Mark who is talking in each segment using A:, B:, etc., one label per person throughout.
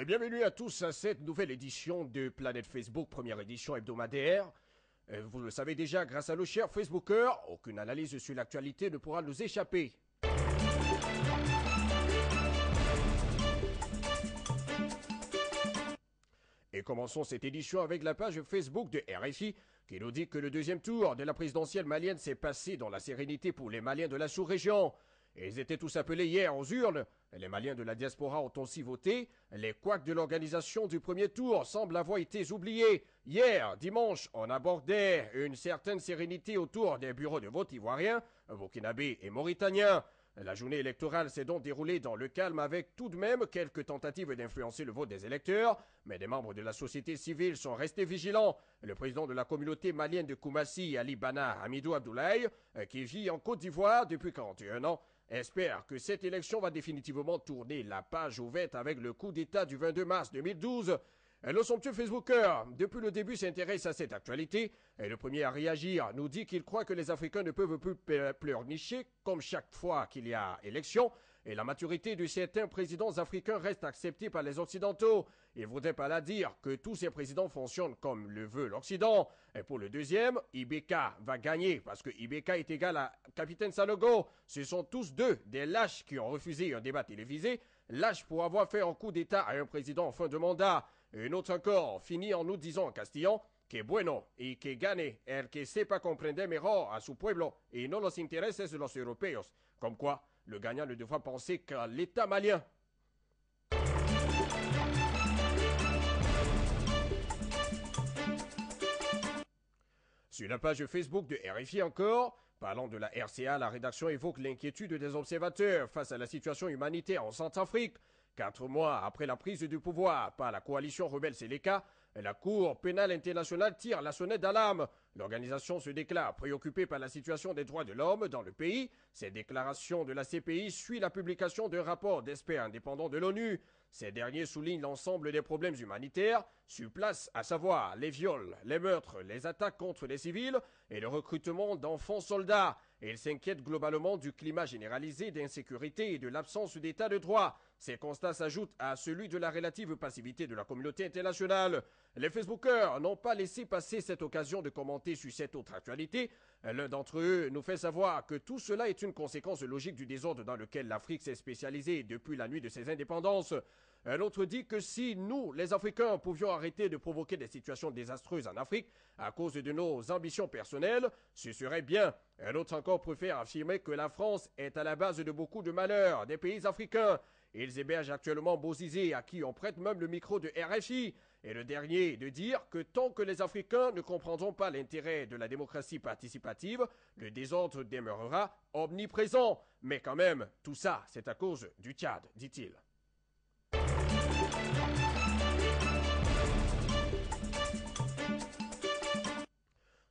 A: Et eh, bienvenue à tous à cette nouvelle édition de Planète Facebook, première édition hebdomadaire. Euh, vous le savez déjà, grâce à nos chers Facebookers, aucune analyse sur l'actualité ne pourra nous échapper. Et commençons cette édition avec la page Facebook de RFI qui nous dit que le deuxième tour de la présidentielle malienne s'est passé dans la sérénité pour les Maliens de la sous-région ils étaient tous appelés hier aux urnes. Les Maliens de la diaspora ont aussi voté. Les couacs de l'organisation du premier tour semblent avoir été oubliés. Hier, dimanche, on abordait une certaine sérénité autour des bureaux de vote ivoiriens, burkinabés et mauritaniens. La journée électorale s'est donc déroulée dans le calme avec tout de même quelques tentatives d'influencer le vote des électeurs, mais des membres de la société civile sont restés vigilants. Le président de la communauté malienne de Koumassi, Ali Bana Hamidou Abdoulaye, qui vit en Côte d'Ivoire depuis 41 ans, espère que cette élection va définitivement tourner la page ouverte avec le coup d'État du 22 mars 2012. Euh, le somptueux Facebooker, depuis le début, s'intéresse à cette actualité. Et euh, le premier à réagir nous dit qu'il croit que les Africains ne peuvent plus pleurnicher, comme chaque fois qu'il y a élection, et la maturité de certains présidents africains reste acceptée par les Occidentaux. Il voudrait pas la dire que tous ces présidents fonctionnent comme le veut l'Occident. Et pour le deuxième, Ibeka va gagner parce que Ibeka est égal à Capitaine Sanogo. Ce sont tous deux des lâches qui ont refusé un débat télévisé, lâches pour avoir fait un coup d'État à un président en fin de mandat. Et notre autre encore finit en nous disant en Castillon que bueno y que gane el que sepa comprender mejor a su pueblo y no los intereses de los europeos. Comme quoi, le gagnant ne devra penser qu'à l'État malien. Sur la page Facebook de RFI encore, parlant de la RCA, la rédaction évoque l'inquiétude des observateurs face à la situation humanitaire en Centrafrique. Quatre mois après la prise du pouvoir par la coalition rebelle Seleka, la Cour pénale internationale tire la sonnette d'alarme. L'organisation se déclare préoccupée par la situation des droits de l'homme dans le pays. Cette déclarations de la CPI suit la publication d'un rapport d'experts indépendants de l'ONU. Ces derniers soulignent l'ensemble des problèmes humanitaires sur place, à savoir les viols, les meurtres, les attaques contre les civils et le recrutement d'enfants soldats il s'inquiète globalement du climat généralisé d'insécurité et de l'absence d'état de droit. Ces constats s'ajoutent à celui de la relative passivité de la communauté internationale. Les Facebookers n'ont pas laissé passer cette occasion de commenter sur cette autre actualité. L'un d'entre eux nous fait savoir que tout cela est une conséquence logique du désordre dans lequel l'Afrique s'est spécialisée depuis la nuit de ses indépendances. Un euh, autre dit que si nous, les Africains, pouvions arrêter de provoquer des situations désastreuses en Afrique à cause de nos ambitions personnelles, ce serait bien. Un euh, autre encore préfère affirmer que la France est à la base de beaucoup de malheurs des pays africains. Ils hébergent actuellement Bozizé, à qui on prête même le micro de RFI. Et le dernier de dire que tant que les Africains ne comprendront pas l'intérêt de la démocratie participative, le désordre demeurera omniprésent. Mais quand même, tout ça, c'est à cause du Tchad, dit-il.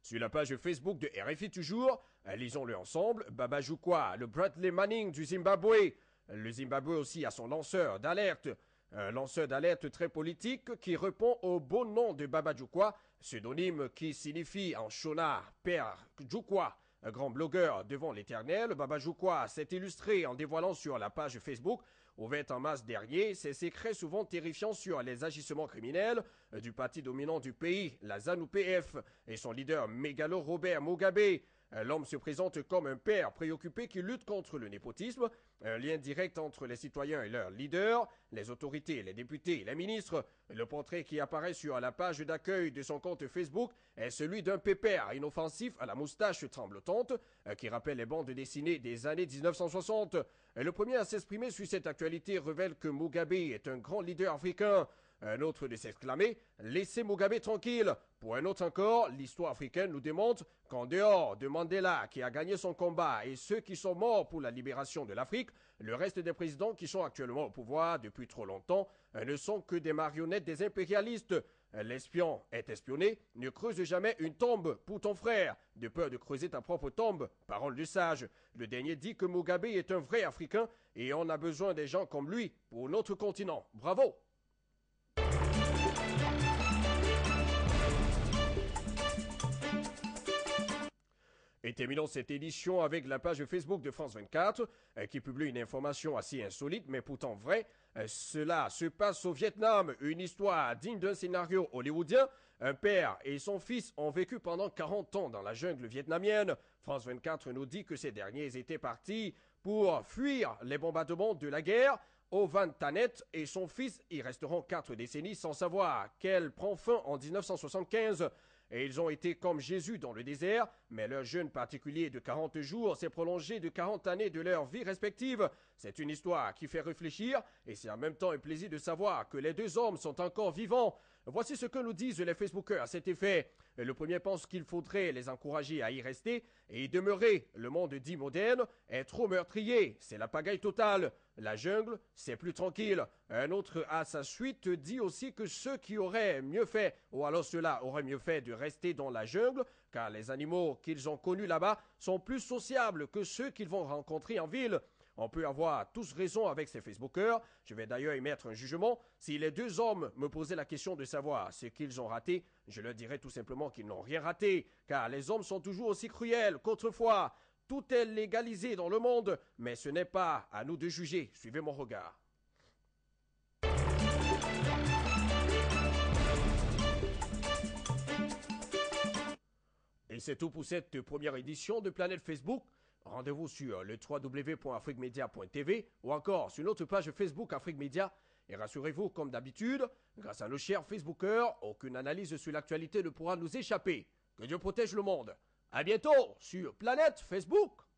A: Sur la page Facebook de RFI toujours, lisons-le ensemble, Baba Jukwa, le Bradley Manning du Zimbabwe. Le Zimbabwe aussi a son lanceur d'alerte. Un lanceur d'alerte très politique qui répond au beau nom de Baba Jukwa, pseudonyme qui signifie en Shona, père Jukwa. Un grand blogueur devant l'éternel, Babajoukoua s'est illustré en dévoilant sur la page Facebook, au en mars dernier, ses secrets souvent terrifiants sur les agissements criminels euh, du parti dominant du pays, la ZANU-PF, et son leader mégalo Robert Mugabe. Euh, l'homme se présente comme un père préoccupé qui lutte contre le népotisme, un lien direct entre les citoyens et leurs leaders, les autorités, les députés et les ministres. Le portrait qui apparaît sur la page d'accueil de son compte Facebook est celui d'un pépère inoffensif à la moustache tremblotante, euh, qui rappelle les bandes dessinées des années 1960. Euh, le premier à s'exprimer sur cette actualité révèle que Mugabe est un grand leader africain, un autre de s'exclamer Laissez Mugabe tranquille Pour un autre encore, l'histoire africaine nous démontre qu'en dehors de Mandela qui a gagné son combat et ceux qui sont morts pour la libération de l'Afrique, le reste des présidents qui sont actuellement au pouvoir depuis trop longtemps euh, ne sont que des marionnettes des impérialistes. L'espion est espionné, ne creuse jamais une tombe pour ton frère, de peur de creuser ta propre tombe, parole du sage. Le dernier dit que Mugabe est un vrai Africain et on a besoin des gens comme lui pour notre continent. Bravo et terminons cette édition avec la page Facebook de France 24 euh, qui publie une information assez insolite mais pourtant vraie. Euh, cela se passe au Vietnam, une histoire digne d'un scénario hollywoodien. Un père et son fils ont vécu pendant 40 ans dans la jungle vietnamienne. France 24 nous dit que ces derniers étaient partis pour fuir les bombardements de la guerre Ovan Tanet et son fils y resteront quatre décennies sans savoir qu'elle prend fin en 1975. Et ils ont été comme Jésus dans le désert, mais leur jeûne particulier de 40 jours s'est prolongé de 40 années de leur vie respective. C'est une histoire qui fait réfléchir, et c'est en même temps un plaisir de savoir que les deux hommes sont encore vivants. Voici ce que nous disent les Facebookers à cet effet. Le premier pense qu'il faudrait les encourager à y rester et y demeurer. Le monde dit moderne est trop meurtrier. C'est la pagaille totale. La jungle, c'est plus tranquille. Un autre à sa suite dit aussi que ceux qui auraient mieux fait, ou alors ceux-là auraient mieux fait de rester dans la jungle, car les animaux qu'ils ont connus là-bas sont plus sociables que ceux qu'ils vont rencontrer en ville. On peut avoir tous raison avec ces Facebookers. Je vais d'ailleurs y mettre un jugement. Si les deux hommes me posaient la question de savoir ce qu'ils ont raté, je leur dirais tout simplement qu'ils n'ont rien raté, car les hommes sont toujours aussi cruels qu'autrefois. Tout est légalisé dans le monde, mais ce n'est pas à nous de juger. Suivez mon regard. Et c'est tout pour cette première édition de Planète Facebook. Rendez-vous sur le www.africmedia.tv ou encore sur notre page Facebook Afrique Média. Et rassurez-vous, comme d'habitude, grâce à nos chers Facebookers, aucune analyse sur l'actualité ne pourra nous échapper. Que Dieu protège le monde. À bientôt sur Planète Facebook.